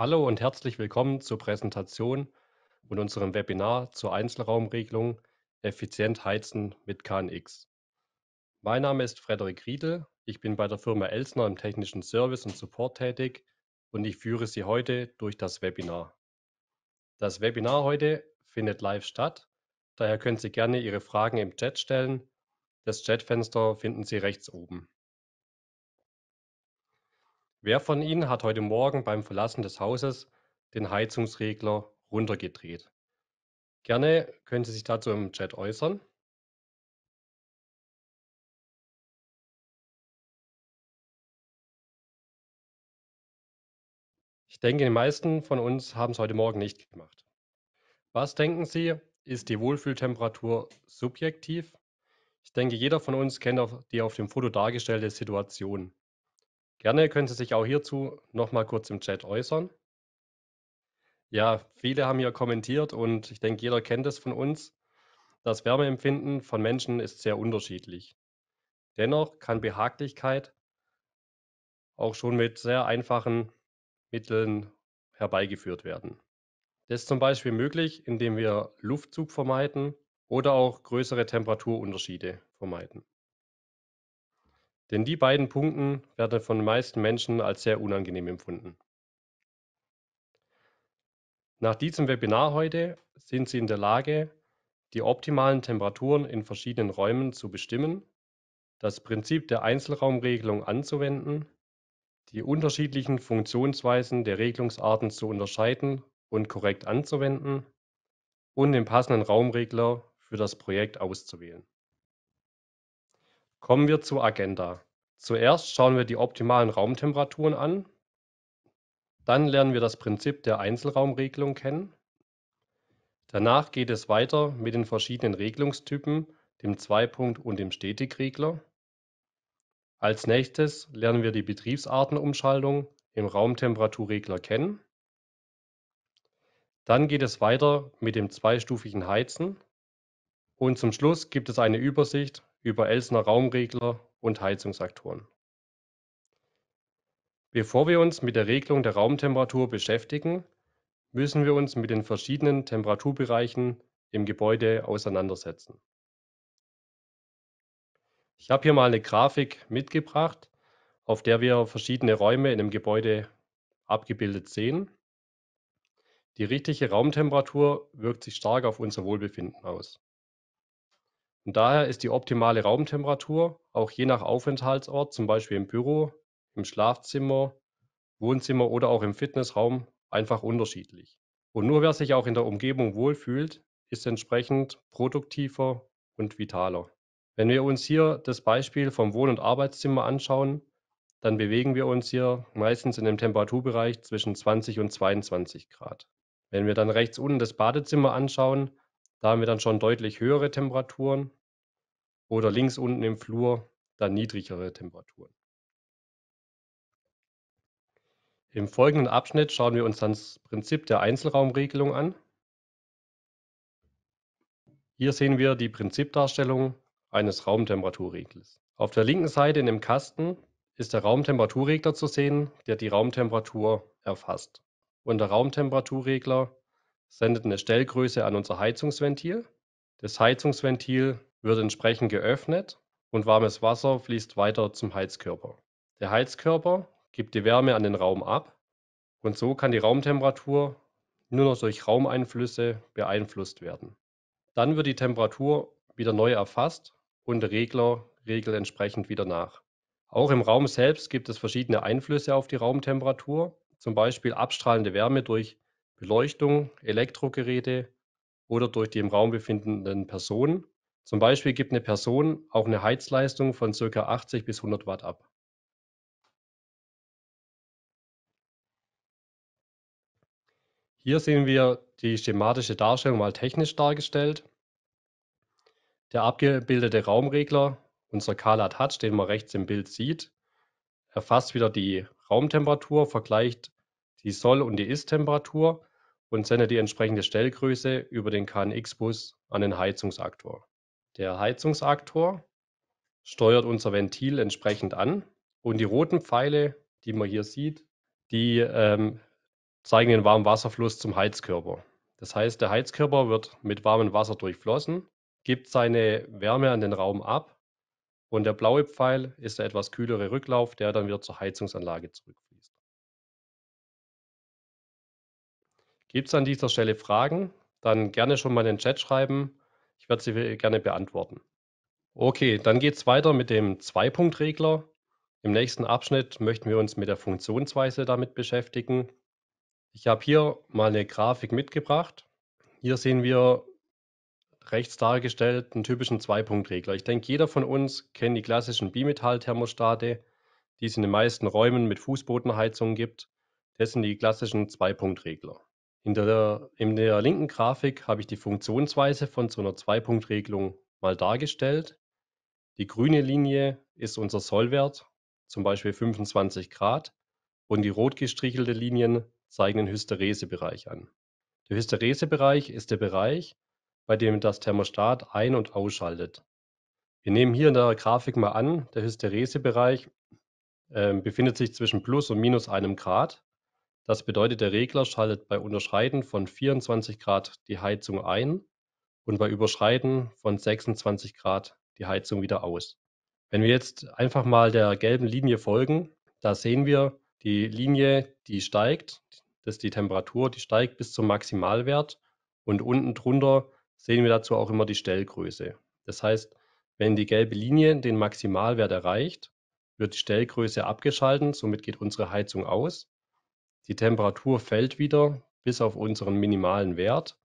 Hallo und herzlich willkommen zur Präsentation und unserem Webinar zur Einzelraumregelung Effizient heizen mit KNX. Mein Name ist Frederik Riedel, ich bin bei der Firma Elsner im technischen Service und Support tätig und ich führe Sie heute durch das Webinar. Das Webinar heute findet live statt, daher können Sie gerne Ihre Fragen im Chat stellen. Das Chatfenster finden Sie rechts oben. Wer von Ihnen hat heute Morgen beim Verlassen des Hauses den Heizungsregler runtergedreht? Gerne können Sie sich dazu im Chat äußern. Ich denke, die meisten von uns haben es heute Morgen nicht gemacht. Was denken Sie, ist die Wohlfühltemperatur subjektiv? Ich denke, jeder von uns kennt die auf dem Foto dargestellte Situation. Gerne können Sie sich auch hierzu nochmal kurz im Chat äußern. Ja, viele haben hier kommentiert und ich denke, jeder kennt es von uns. Das Wärmeempfinden von Menschen ist sehr unterschiedlich. Dennoch kann Behaglichkeit auch schon mit sehr einfachen Mitteln herbeigeführt werden. Das ist zum Beispiel möglich, indem wir Luftzug vermeiden oder auch größere Temperaturunterschiede vermeiden. Denn die beiden Punkte werden von den meisten Menschen als sehr unangenehm empfunden. Nach diesem Webinar heute sind Sie in der Lage, die optimalen Temperaturen in verschiedenen Räumen zu bestimmen, das Prinzip der Einzelraumregelung anzuwenden, die unterschiedlichen Funktionsweisen der Regelungsarten zu unterscheiden und korrekt anzuwenden und den passenden Raumregler für das Projekt auszuwählen. Kommen wir zur Agenda. Zuerst schauen wir die optimalen Raumtemperaturen an. Dann lernen wir das Prinzip der Einzelraumregelung kennen. Danach geht es weiter mit den verschiedenen Regelungstypen, dem Zweipunkt- und dem Stetigregler. Als nächstes lernen wir die Betriebsartenumschaltung im Raumtemperaturregler kennen. Dann geht es weiter mit dem zweistufigen Heizen. Und zum Schluss gibt es eine Übersicht über Elsner Raumregler und Heizungsaktoren. Bevor wir uns mit der Regelung der Raumtemperatur beschäftigen, müssen wir uns mit den verschiedenen Temperaturbereichen im Gebäude auseinandersetzen. Ich habe hier mal eine Grafik mitgebracht, auf der wir verschiedene Räume in dem Gebäude abgebildet sehen. Die richtige Raumtemperatur wirkt sich stark auf unser Wohlbefinden aus. Und daher ist die optimale Raumtemperatur auch je nach Aufenthaltsort, zum Beispiel im Büro, im Schlafzimmer, Wohnzimmer oder auch im Fitnessraum, einfach unterschiedlich. Und nur wer sich auch in der Umgebung wohlfühlt, ist entsprechend produktiver und vitaler. Wenn wir uns hier das Beispiel vom Wohn- und Arbeitszimmer anschauen, dann bewegen wir uns hier meistens in dem Temperaturbereich zwischen 20 und 22 Grad. Wenn wir dann rechts unten das Badezimmer anschauen, da haben wir dann schon deutlich höhere Temperaturen oder links unten im Flur dann niedrigere Temperaturen. Im folgenden Abschnitt schauen wir uns dann das Prinzip der Einzelraumregelung an. Hier sehen wir die Prinzipdarstellung eines Raumtemperaturregels. Auf der linken Seite in dem Kasten ist der Raumtemperaturregler zu sehen, der die Raumtemperatur erfasst. Und der Raumtemperaturregler sendet eine Stellgröße an unser Heizungsventil. Das Heizungsventil wird entsprechend geöffnet und warmes Wasser fließt weiter zum Heizkörper. Der Heizkörper gibt die Wärme an den Raum ab und so kann die Raumtemperatur nur noch durch Raumeinflüsse beeinflusst werden. Dann wird die Temperatur wieder neu erfasst und der Regler regelt entsprechend wieder nach. Auch im Raum selbst gibt es verschiedene Einflüsse auf die Raumtemperatur, zum Beispiel abstrahlende Wärme durch Beleuchtung, Elektrogeräte oder durch die im Raum befindenden Personen zum Beispiel gibt eine Person auch eine Heizleistung von ca. 80 bis 100 Watt ab. Hier sehen wir die schematische Darstellung mal technisch dargestellt. Der abgebildete Raumregler, unser Kala Touch, den man rechts im Bild sieht, erfasst wieder die Raumtemperatur, vergleicht die Soll- und die Ist-Temperatur und sendet die entsprechende Stellgröße über den KNX-Bus an den Heizungsaktor. Der Heizungsaktor steuert unser Ventil entsprechend an und die roten Pfeile, die man hier sieht, die ähm, zeigen den warmen Wasserfluss zum Heizkörper. Das heißt, der Heizkörper wird mit warmem Wasser durchflossen, gibt seine Wärme an den Raum ab und der blaue Pfeil ist der etwas kühlere Rücklauf, der dann wieder zur Heizungsanlage zurückfließt. Gibt es an dieser Stelle Fragen? Dann gerne schon mal in den Chat schreiben ich werde sie gerne beantworten. Okay, dann geht es weiter mit dem Zweipunktregler. Im nächsten Abschnitt möchten wir uns mit der Funktionsweise damit beschäftigen. Ich habe hier mal eine Grafik mitgebracht. Hier sehen wir rechts dargestellt einen typischen Zweipunktregler. Ich denke, jeder von uns kennt die klassischen Bimetall-Thermostate, die es in den meisten Räumen mit Fußbodenheizung gibt. Das sind die klassischen Zweipunktregler. In der, in der linken Grafik habe ich die Funktionsweise von so einer Zwei-Punkt-Regelung mal dargestellt. Die grüne Linie ist unser Sollwert, zum Beispiel 25 Grad, und die rot gestrichelte Linien zeigen den Hysteresebereich an. Der Hysteresebereich ist der Bereich, bei dem das Thermostat ein- und ausschaltet. Wir nehmen hier in der Grafik mal an, der Hysteresebereich äh, befindet sich zwischen plus und minus einem Grad. Das bedeutet, der Regler schaltet bei Unterschreiten von 24 Grad die Heizung ein und bei Überschreiten von 26 Grad die Heizung wieder aus. Wenn wir jetzt einfach mal der gelben Linie folgen, da sehen wir die Linie, die steigt, das ist die Temperatur, die steigt bis zum Maximalwert und unten drunter sehen wir dazu auch immer die Stellgröße. Das heißt, wenn die gelbe Linie den Maximalwert erreicht, wird die Stellgröße abgeschalten, somit geht unsere Heizung aus. Die Temperatur fällt wieder bis auf unseren minimalen Wert.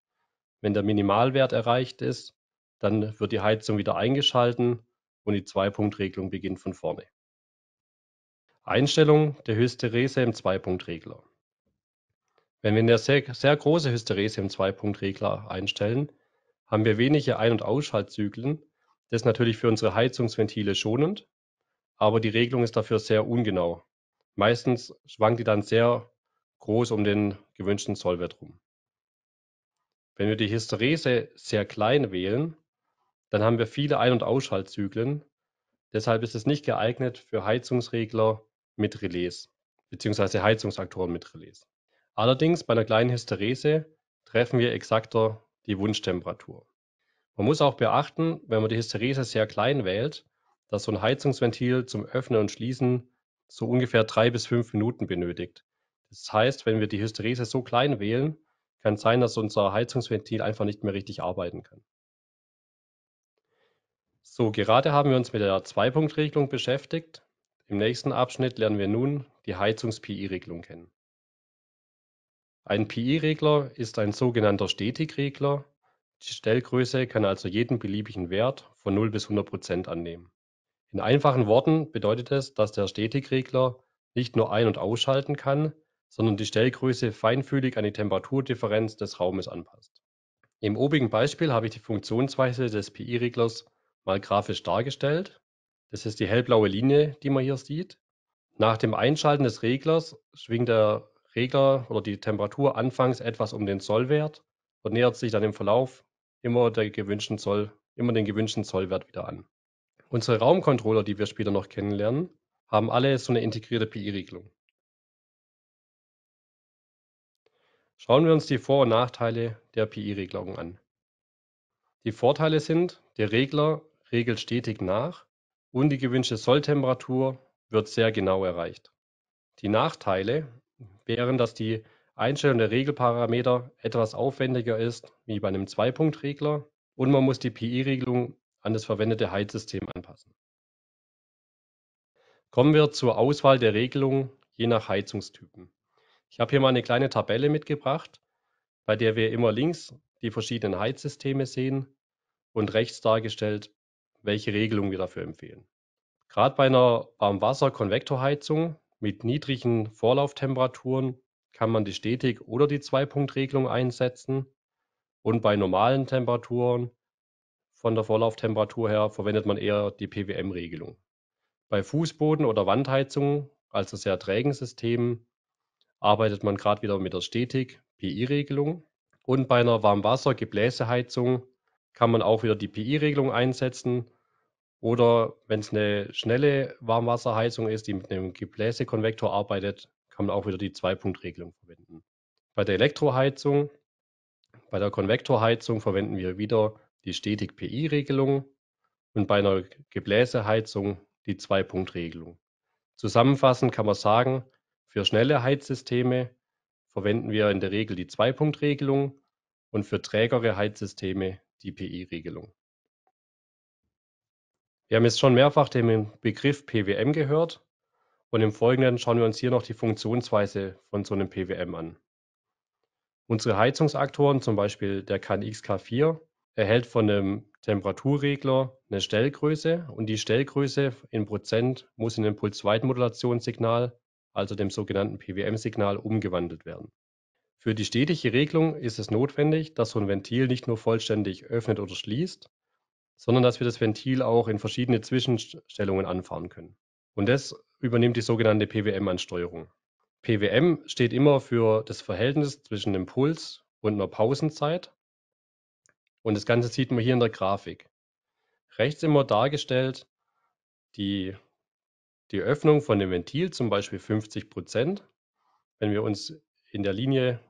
Wenn der Minimalwert erreicht ist, dann wird die Heizung wieder eingeschalten und die Zwei-Punkt-Regelung beginnt von vorne. Einstellung der Hysterese im Zwei-Punkt-Regler. Wenn wir eine sehr, sehr große Hysterese im Zwei-Punkt-Regler einstellen, haben wir wenige Ein- und Ausschaltzyklen. Das ist natürlich für unsere Heizungsventile schonend, aber die Regelung ist dafür sehr ungenau. Meistens schwankt die dann sehr groß um den gewünschten Zollwert rum. Wenn wir die Hysterese sehr klein wählen, dann haben wir viele Ein- und Ausschaltzyklen. Deshalb ist es nicht geeignet für Heizungsregler mit Relais bzw. Heizungsaktoren mit Relais. Allerdings bei einer kleinen Hysterese treffen wir exakter die Wunschtemperatur. Man muss auch beachten, wenn man die Hysterese sehr klein wählt, dass so ein Heizungsventil zum Öffnen und Schließen so ungefähr drei bis fünf Minuten benötigt. Das heißt, wenn wir die Hysterese so klein wählen, kann es sein, dass unser Heizungsventil einfach nicht mehr richtig arbeiten kann. So, gerade haben wir uns mit der Zwei-Punkt-Regelung beschäftigt. Im nächsten Abschnitt lernen wir nun die Heizungs-PI-Regelung kennen. Ein PI-Regler ist ein sogenannter Stetigregler. Die Stellgröße kann also jeden beliebigen Wert von 0 bis 100 Prozent annehmen. In einfachen Worten bedeutet es, dass der Stetigregler nicht nur ein- und ausschalten kann, sondern die Stellgröße feinfühlig an die Temperaturdifferenz des Raumes anpasst. Im obigen Beispiel habe ich die Funktionsweise des PI-Reglers mal grafisch dargestellt. Das ist die hellblaue Linie, die man hier sieht. Nach dem Einschalten des Reglers schwingt der Regler oder die Temperatur anfangs etwas um den Zollwert und nähert sich dann im Verlauf immer, gewünschten Zoll, immer den gewünschten Zollwert wieder an. Unsere Raumcontroller, die wir später noch kennenlernen, haben alle so eine integrierte PI-Regelung. Schauen wir uns die Vor- und Nachteile der PI-Regelung an. Die Vorteile sind, der Regler regelt stetig nach und die gewünschte Solltemperatur wird sehr genau erreicht. Die Nachteile wären, dass die Einstellung der Regelparameter etwas aufwendiger ist wie bei einem Zweipunktregler und man muss die PI-Regelung an das verwendete Heizsystem anpassen. Kommen wir zur Auswahl der Regelung je nach Heizungstypen. Ich habe hier mal eine kleine Tabelle mitgebracht, bei der wir immer links die verschiedenen Heizsysteme sehen und rechts dargestellt, welche Regelung wir dafür empfehlen. Gerade bei einer Warmwasser-Konvektorheizung mit niedrigen Vorlauftemperaturen kann man die Stetig- oder die Zwei-Punkt-Regelung einsetzen. Und bei normalen Temperaturen, von der Vorlauftemperatur her, verwendet man eher die PWM-Regelung. Bei Fußboden- oder Wandheizungen, also sehr trägen Systemen, arbeitet man gerade wieder mit der Stetig PI-Regelung. Und bei einer Warmwasser-Gebläseheizung kann man auch wieder die PI-Regelung einsetzen. Oder wenn es eine schnelle Warmwasserheizung ist, die mit einem Gebläsekonvektor arbeitet, kann man auch wieder die Zwei-Punkt-Regelung verwenden. Bei der Elektroheizung, bei der Konvektorheizung verwenden wir wieder die Stetig-PI-Regelung und bei einer Gebläseheizung die Zwei-Punkt-Regelung. Zusammenfassend kann man sagen, für schnelle Heizsysteme verwenden wir in der Regel die Zweipunktregelung und für trägere Heizsysteme die PI-Regelung. Wir haben jetzt schon mehrfach den Begriff PWM gehört und im Folgenden schauen wir uns hier noch die Funktionsweise von so einem PWM an. Unsere Heizungsaktoren, zum Beispiel der CAN XK4, erhält von einem Temperaturregler eine Stellgröße und die Stellgröße in Prozent muss in dem Pulsweitmodulationssignal also dem sogenannten PWM-Signal, umgewandelt werden. Für die stetige Regelung ist es notwendig, dass so ein Ventil nicht nur vollständig öffnet oder schließt, sondern dass wir das Ventil auch in verschiedene Zwischenstellungen anfahren können. Und das übernimmt die sogenannte PWM-Ansteuerung. PWM steht immer für das Verhältnis zwischen dem Puls und einer Pausenzeit. Und das Ganze sieht man hier in der Grafik. Rechts immer dargestellt die die Öffnung von dem Ventil, zum Beispiel 50 Prozent. Wenn wir uns in der Linie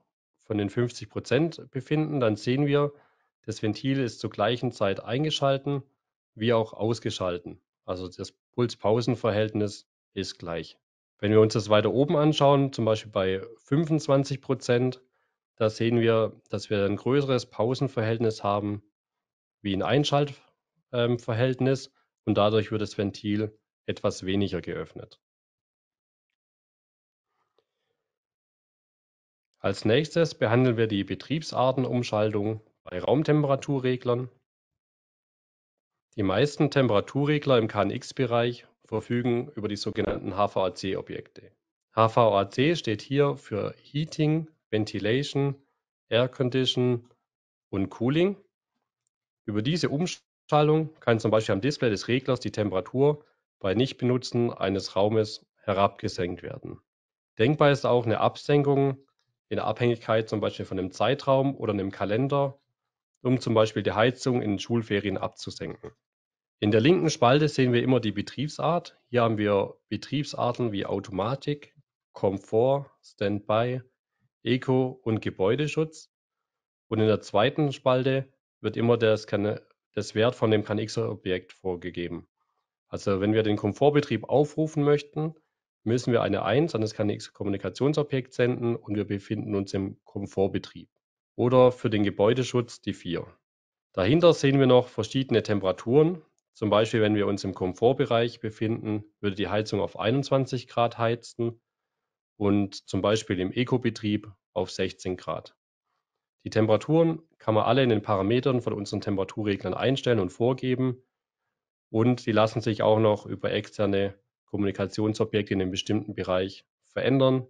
von den 50 Prozent befinden, dann sehen wir, das Ventil ist zur gleichen Zeit eingeschalten wie auch ausgeschalten. Also das Puls-Pausen-Verhältnis ist gleich. Wenn wir uns das weiter oben anschauen, zum Beispiel bei 25 Prozent, da sehen wir, dass wir ein größeres Pausenverhältnis haben wie ein Einschaltverhältnis ähm, und dadurch wird das Ventil etwas weniger geöffnet. Als nächstes behandeln wir die Betriebsartenumschaltung bei Raumtemperaturreglern. Die meisten Temperaturregler im KNX-Bereich verfügen über die sogenannten HVAC-Objekte. HVAC steht hier für Heating, Ventilation, Air Condition und Cooling. Über diese Umschaltung kann zum Beispiel am Display des Reglers die Temperatur bei Nichtbenutzen eines Raumes herabgesenkt werden. Denkbar ist auch eine Absenkung in Abhängigkeit zum Beispiel von einem Zeitraum oder einem Kalender, um zum Beispiel die Heizung in den Schulferien abzusenken. In der linken Spalte sehen wir immer die Betriebsart. Hier haben wir Betriebsarten wie Automatik, Komfort, Standby, Eco und Gebäudeschutz. Und in der zweiten Spalte wird immer das, das Wert von dem CanX-Objekt vorgegeben. Also wenn wir den Komfortbetrieb aufrufen möchten, müssen wir eine 1 an das Kommunikationsobjekt senden und wir befinden uns im Komfortbetrieb. Oder für den Gebäudeschutz die 4. Dahinter sehen wir noch verschiedene Temperaturen. Zum Beispiel, wenn wir uns im Komfortbereich befinden, würde die Heizung auf 21 Grad heizen und zum Beispiel im Eco-Betrieb auf 16 Grad. Die Temperaturen kann man alle in den Parametern von unseren Temperaturreglern einstellen und vorgeben. Und sie lassen sich auch noch über externe Kommunikationsobjekte in einem bestimmten Bereich verändern.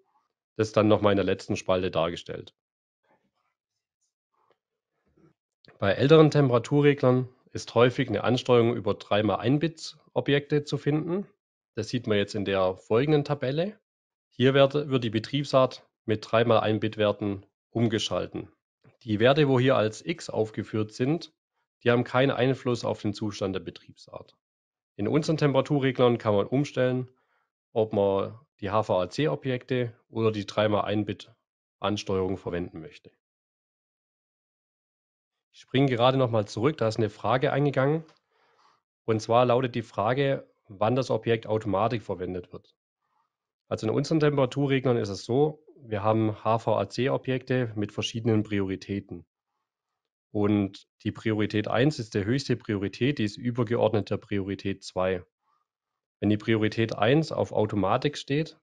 Das ist dann nochmal in der letzten Spalte dargestellt. Bei älteren Temperaturreglern ist häufig eine Ansteuerung über 3x1-Bits-Objekte zu finden. Das sieht man jetzt in der folgenden Tabelle. Hier wird, wird die Betriebsart mit 3x1-Bit-Werten umgeschalten. Die Werte, wo hier als x aufgeführt sind, die haben keinen Einfluss auf den Zustand der Betriebsart. In unseren Temperaturreglern kann man umstellen, ob man die HVAC-Objekte oder die 3x1-Bit-Ansteuerung verwenden möchte. Ich springe gerade nochmal zurück, da ist eine Frage eingegangen. Und zwar lautet die Frage, wann das Objekt automatisch verwendet wird. Also in unseren Temperaturreglern ist es so, wir haben HVAC-Objekte mit verschiedenen Prioritäten. Und die Priorität 1 ist der höchste Priorität, die ist übergeordnet der Priorität 2. Wenn die Priorität 1 auf Automatik steht,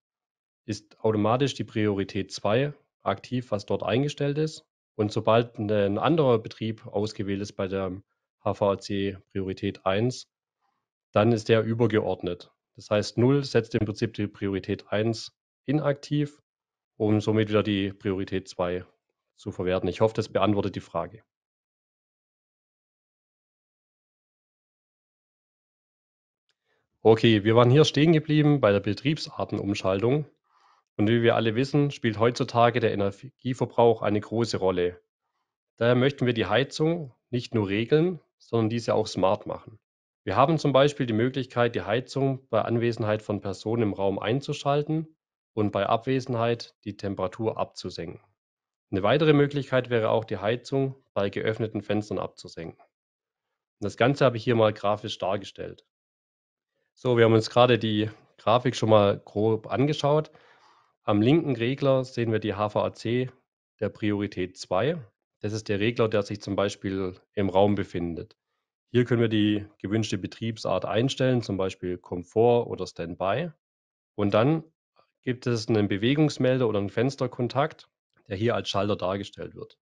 ist automatisch die Priorität 2 aktiv, was dort eingestellt ist. Und sobald ein anderer Betrieb ausgewählt ist bei der HVAC Priorität 1, dann ist der übergeordnet. Das heißt, 0 setzt im Prinzip die Priorität 1 inaktiv, um somit wieder die Priorität 2 zu verwerten. Ich hoffe, das beantwortet die Frage. Okay, wir waren hier stehen geblieben bei der Betriebsartenumschaltung. Und wie wir alle wissen, spielt heutzutage der Energieverbrauch eine große Rolle. Daher möchten wir die Heizung nicht nur regeln, sondern diese auch smart machen. Wir haben zum Beispiel die Möglichkeit, die Heizung bei Anwesenheit von Personen im Raum einzuschalten und bei Abwesenheit die Temperatur abzusenken. Eine weitere Möglichkeit wäre auch, die Heizung bei geöffneten Fenstern abzusenken. Das Ganze habe ich hier mal grafisch dargestellt. So, wir haben uns gerade die Grafik schon mal grob angeschaut. Am linken Regler sehen wir die HVAC der Priorität 2. Das ist der Regler, der sich zum Beispiel im Raum befindet. Hier können wir die gewünschte Betriebsart einstellen, zum Beispiel Komfort oder Standby. Und dann gibt es einen Bewegungsmelder oder einen Fensterkontakt, der hier als Schalter dargestellt wird.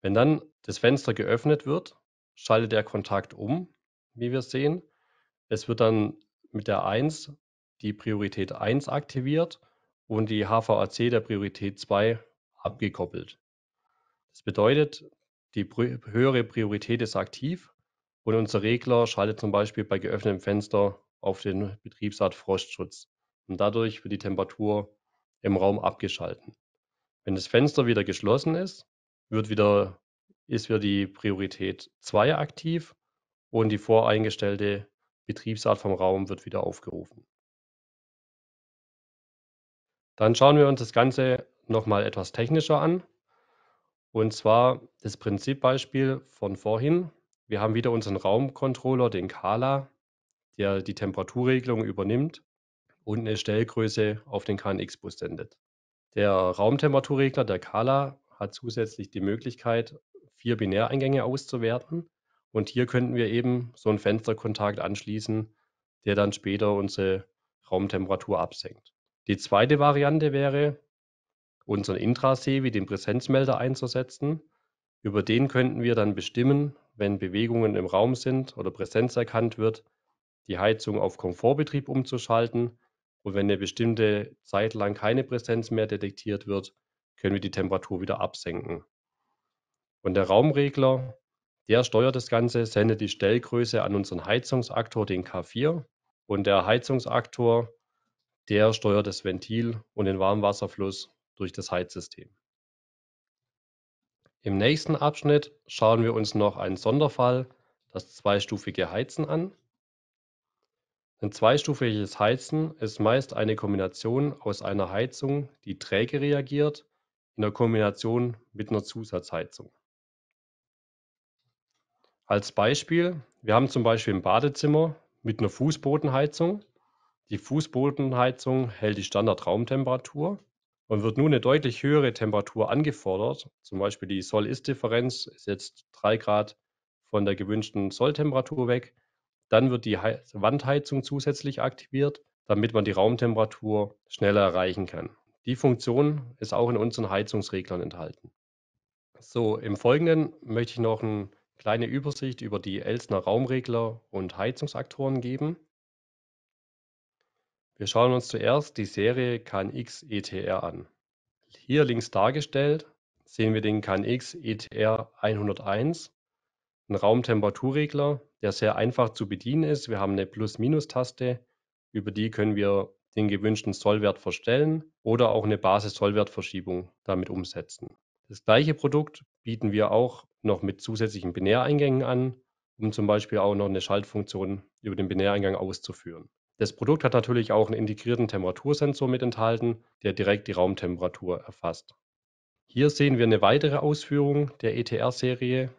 Wenn dann das Fenster geöffnet wird, schaltet der Kontakt um, wie wir sehen, es wird dann mit der 1 die Priorität 1 aktiviert und die HVAC der Priorität 2 abgekoppelt. Das bedeutet, die höhere Priorität ist aktiv und unser Regler schaltet zum Beispiel bei geöffnetem Fenster auf den Betriebsart Frostschutz und dadurch wird die Temperatur im Raum abgeschalten. Wenn das Fenster wieder geschlossen ist, wird wieder, ist wieder die Priorität 2 aktiv und die voreingestellte Betriebsart vom Raum wird wieder aufgerufen. Dann schauen wir uns das Ganze nochmal etwas technischer an. Und zwar das Prinzipbeispiel von vorhin. Wir haben wieder unseren Raumcontroller, den Kala, der die Temperaturregelung übernimmt und eine Stellgröße auf den KNX-Bus sendet. Der Raumtemperaturregler, der Kala, hat zusätzlich die Möglichkeit, vier Binäreingänge auszuwerten und hier könnten wir eben so einen Fensterkontakt anschließen, der dann später unsere Raumtemperatur absenkt. Die zweite Variante wäre, unseren Intrasee wie den Präsenzmelder einzusetzen. Über den könnten wir dann bestimmen, wenn Bewegungen im Raum sind oder Präsenz erkannt wird, die Heizung auf Komfortbetrieb umzuschalten. Und wenn eine bestimmte Zeit lang keine Präsenz mehr detektiert wird, können wir die Temperatur wieder absenken. Und der Raumregler der steuert das Ganze, sendet die Stellgröße an unseren Heizungsaktor, den K4. Und der Heizungsaktor, der steuert das Ventil und den Warmwasserfluss durch das Heizsystem. Im nächsten Abschnitt schauen wir uns noch einen Sonderfall, das zweistufige Heizen, an. Ein zweistufiges Heizen ist meist eine Kombination aus einer Heizung, die träge reagiert, in der Kombination mit einer Zusatzheizung. Als Beispiel, wir haben zum Beispiel ein Badezimmer mit einer Fußbodenheizung. Die Fußbodenheizung hält die Standardraumtemperatur und wird nun eine deutlich höhere Temperatur angefordert. Zum Beispiel die Soll-Ist-Differenz ist jetzt 3 Grad von der gewünschten Solltemperatur weg. Dann wird die Wandheizung zusätzlich aktiviert, damit man die Raumtemperatur schneller erreichen kann. Die Funktion ist auch in unseren Heizungsreglern enthalten. So, im Folgenden möchte ich noch ein kleine Übersicht über die Elsner Raumregler und Heizungsaktoren geben. Wir schauen uns zuerst die Serie CanX ETR an. Hier links dargestellt sehen wir den CanX ETR 101, einen Raumtemperaturregler, der sehr einfach zu bedienen ist. Wir haben eine Plus-Minus-Taste, über die können wir den gewünschten Sollwert verstellen oder auch eine Basis-Sollwertverschiebung damit umsetzen. Das gleiche Produkt bieten wir auch noch mit zusätzlichen Binäreingängen an, um zum Beispiel auch noch eine Schaltfunktion über den Binäreingang auszuführen. Das Produkt hat natürlich auch einen integrierten Temperatursensor mit enthalten, der direkt die Raumtemperatur erfasst. Hier sehen wir eine weitere Ausführung der ETR-Serie,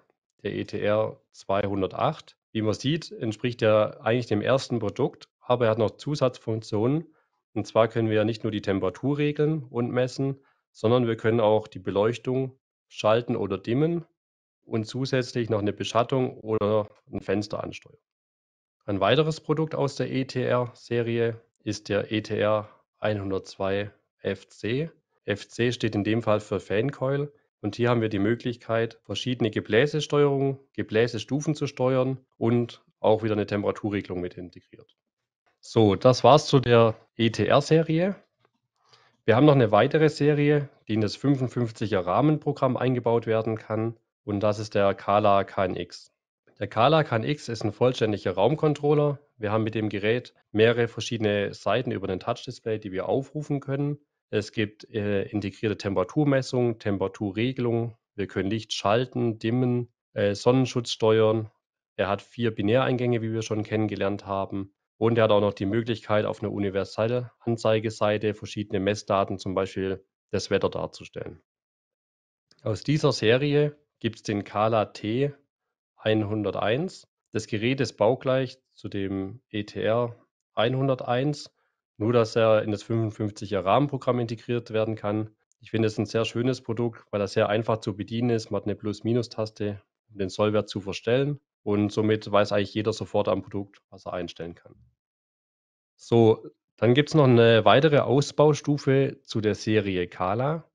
der ETR 208. Wie man sieht, entspricht er eigentlich dem ersten Produkt, aber er hat noch Zusatzfunktionen. Und zwar können wir nicht nur die Temperatur regeln und messen, sondern wir können auch die Beleuchtung schalten oder dimmen und zusätzlich noch eine Beschattung oder ein Fensteransteuer. Ein weiteres Produkt aus der ETR-Serie ist der ETR 102 FC. FC steht in dem Fall für Fancoil und hier haben wir die Möglichkeit, verschiedene Gebläsesteuerungen, Gebläsestufen zu steuern und auch wieder eine Temperaturregelung mit integriert. So, das war's zu der ETR-Serie. Wir haben noch eine weitere Serie, die in das 55er Rahmenprogramm eingebaut werden kann und das ist der Kala KNX. Der Kala KNX ist ein vollständiger Raumcontroller. Wir haben mit dem Gerät mehrere verschiedene Seiten über den Touch-Display, die wir aufrufen können. Es gibt äh, integrierte Temperaturmessung, Temperaturregelung. Wir können Licht schalten, dimmen, äh, Sonnenschutz steuern. Er hat vier Binäreingänge, wie wir schon kennengelernt haben. Und er hat auch noch die Möglichkeit, auf einer universellen Anzeigeseite verschiedene Messdaten, zum Beispiel das Wetter darzustellen. Aus dieser Serie gibt es den Kala T 101. Das Gerät ist baugleich zu dem ETR 101, nur dass er in das 55er Rahmenprogramm integriert werden kann. Ich finde es ein sehr schönes Produkt, weil er sehr einfach zu bedienen ist. Man hat eine Plus-Minus-Taste, um den Sollwert zu verstellen. Und somit weiß eigentlich jeder sofort am Produkt, was er einstellen kann. So, dann gibt es noch eine weitere Ausbaustufe zu der Serie Kala.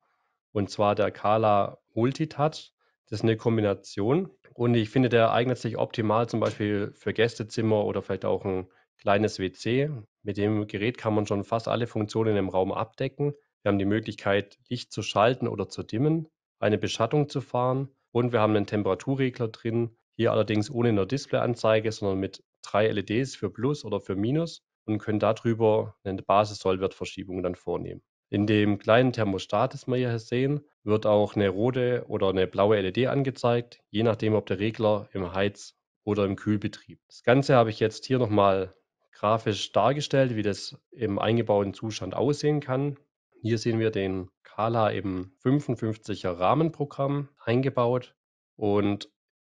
Und zwar der Kala Multitouch. Das ist eine Kombination und ich finde, der eignet sich optimal zum Beispiel für Gästezimmer oder vielleicht auch ein kleines WC. Mit dem Gerät kann man schon fast alle Funktionen im Raum abdecken. Wir haben die Möglichkeit, Licht zu schalten oder zu dimmen, eine Beschattung zu fahren und wir haben einen Temperaturregler drin. Hier allerdings ohne eine Displayanzeige, sondern mit drei LEDs für Plus oder für Minus und können darüber eine Basissollwertverschiebung dann vornehmen. In dem kleinen Thermostat, das wir hier sehen, wird auch eine rote oder eine blaue LED angezeigt, je nachdem, ob der Regler im Heiz- oder im Kühlbetrieb. Das Ganze habe ich jetzt hier nochmal grafisch dargestellt, wie das im eingebauten Zustand aussehen kann. Hier sehen wir den Kala im 55er Rahmenprogramm eingebaut und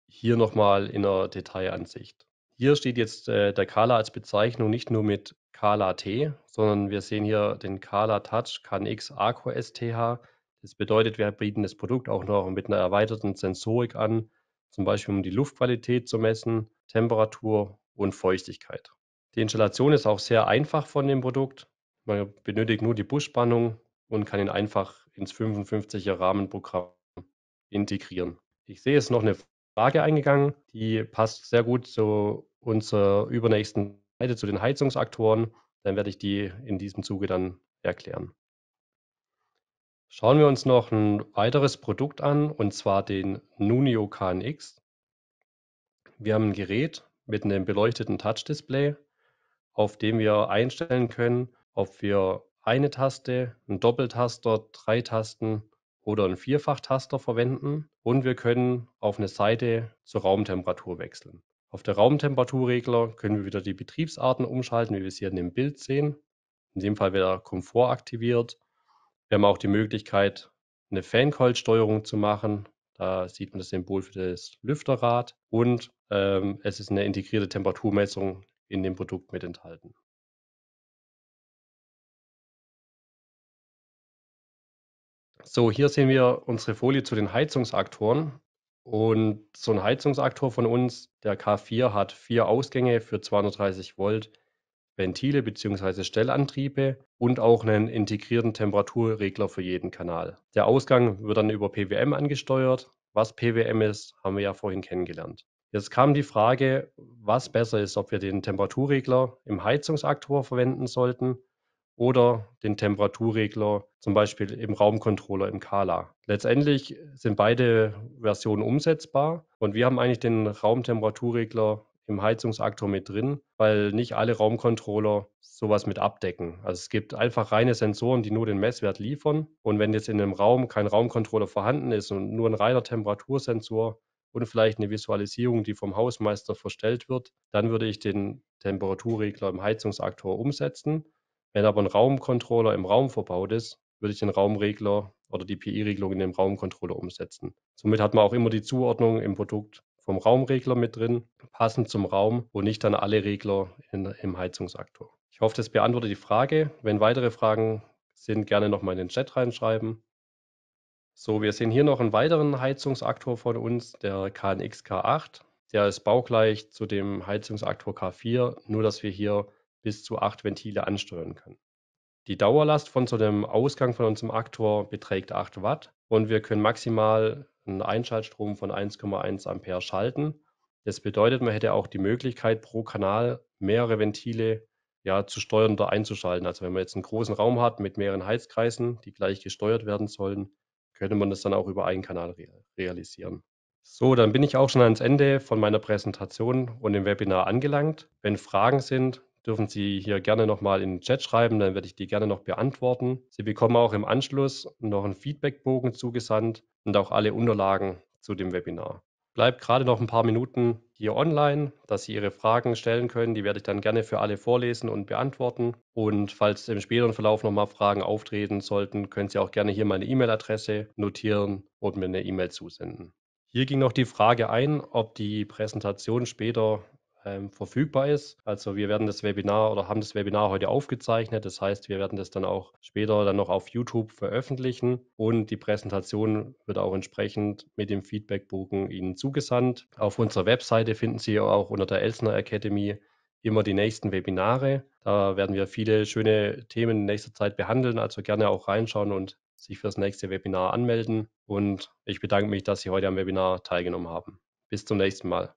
hier nochmal in der Detailansicht. Hier steht jetzt äh, der Kala als Bezeichnung nicht nur mit Kala T, sondern wir sehen hier den Kala Touch KNX Aqua STH. Das bedeutet, wir bieten das Produkt auch noch mit einer erweiterten Sensorik an, zum Beispiel um die Luftqualität zu messen, Temperatur und Feuchtigkeit. Die Installation ist auch sehr einfach von dem Produkt. Man benötigt nur die Busspannung und kann ihn einfach ins 55er Rahmenprogramm integrieren. Ich sehe, es ist noch eine Frage eingegangen, die passt sehr gut zu unserer übernächsten Beide zu den Heizungsaktoren, dann werde ich die in diesem Zuge dann erklären. Schauen wir uns noch ein weiteres Produkt an, und zwar den Nunio KNX. Wir haben ein Gerät mit einem beleuchteten Touch-Display, auf dem wir einstellen können, ob wir eine Taste, einen Doppeltaster, drei Tasten oder einen Vierfachtaster verwenden und wir können auf eine Seite zur Raumtemperatur wechseln. Auf der Raumtemperaturregler können wir wieder die Betriebsarten umschalten, wie wir es hier in dem Bild sehen. In dem Fall wird der Komfort aktiviert. Wir haben auch die Möglichkeit, eine Fancoil-Steuerung zu machen. Da sieht man das Symbol für das Lüfterrad und ähm, es ist eine integrierte Temperaturmessung in dem Produkt mit enthalten. So, hier sehen wir unsere Folie zu den Heizungsaktoren. Und so ein Heizungsaktor von uns, der K4, hat vier Ausgänge für 230 Volt, Ventile bzw. Stellantriebe und auch einen integrierten Temperaturregler für jeden Kanal. Der Ausgang wird dann über PWM angesteuert. Was PWM ist, haben wir ja vorhin kennengelernt. Jetzt kam die Frage, was besser ist, ob wir den Temperaturregler im Heizungsaktor verwenden sollten oder den Temperaturregler, zum Beispiel im Raumcontroller im Kala. Letztendlich sind beide Versionen umsetzbar und wir haben eigentlich den Raumtemperaturregler im Heizungsaktor mit drin, weil nicht alle Raumcontroller sowas mit abdecken. Also es gibt einfach reine Sensoren, die nur den Messwert liefern. Und wenn jetzt in einem Raum kein Raumcontroller vorhanden ist und nur ein reiner Temperatursensor und vielleicht eine Visualisierung, die vom Hausmeister verstellt wird, dann würde ich den Temperaturregler im Heizungsaktor umsetzen wenn aber ein Raumcontroller im Raum verbaut ist, würde ich den Raumregler oder die PI-Regelung in den Raumcontroller umsetzen. Somit hat man auch immer die Zuordnung im Produkt vom Raumregler mit drin, passend zum Raum und nicht dann alle Regler in, im Heizungsaktor. Ich hoffe, das beantwortet die Frage. Wenn weitere Fragen sind, gerne nochmal in den Chat reinschreiben. So, wir sehen hier noch einen weiteren Heizungsaktor von uns, der KNX K8. Der ist baugleich zu dem Heizungsaktor K4, nur dass wir hier bis zu acht Ventile ansteuern kann. Die Dauerlast von so einem Ausgang von unserem Aktor beträgt 8 Watt und wir können maximal einen Einschaltstrom von 1,1 Ampere schalten. Das bedeutet, man hätte auch die Möglichkeit, pro Kanal mehrere Ventile ja, zu steuern oder einzuschalten. Also wenn man jetzt einen großen Raum hat mit mehreren Heizkreisen, die gleich gesteuert werden sollen, könnte man das dann auch über einen Kanal real realisieren. So, dann bin ich auch schon ans Ende von meiner Präsentation und dem Webinar angelangt. Wenn Fragen sind, dürfen Sie hier gerne nochmal in den Chat schreiben, dann werde ich die gerne noch beantworten. Sie bekommen auch im Anschluss noch einen Feedbackbogen zugesandt und auch alle Unterlagen zu dem Webinar. Bleibt gerade noch ein paar Minuten hier online, dass Sie Ihre Fragen stellen können. Die werde ich dann gerne für alle vorlesen und beantworten. Und falls im späteren Verlauf nochmal Fragen auftreten sollten, können Sie auch gerne hier meine E-Mail-Adresse notieren und mir eine E-Mail zusenden. Hier ging noch die Frage ein, ob die Präsentation später ähm, verfügbar ist. Also wir werden das Webinar oder haben das Webinar heute aufgezeichnet. Das heißt, wir werden das dann auch später dann noch auf YouTube veröffentlichen und die Präsentation wird auch entsprechend mit dem Feedbackbogen Ihnen zugesandt. Auf unserer Webseite finden Sie auch unter der Elsner Academy immer die nächsten Webinare. Da werden wir viele schöne Themen in nächster Zeit behandeln, also gerne auch reinschauen und sich für das nächste Webinar anmelden. Und ich bedanke mich, dass Sie heute am Webinar teilgenommen haben. Bis zum nächsten Mal.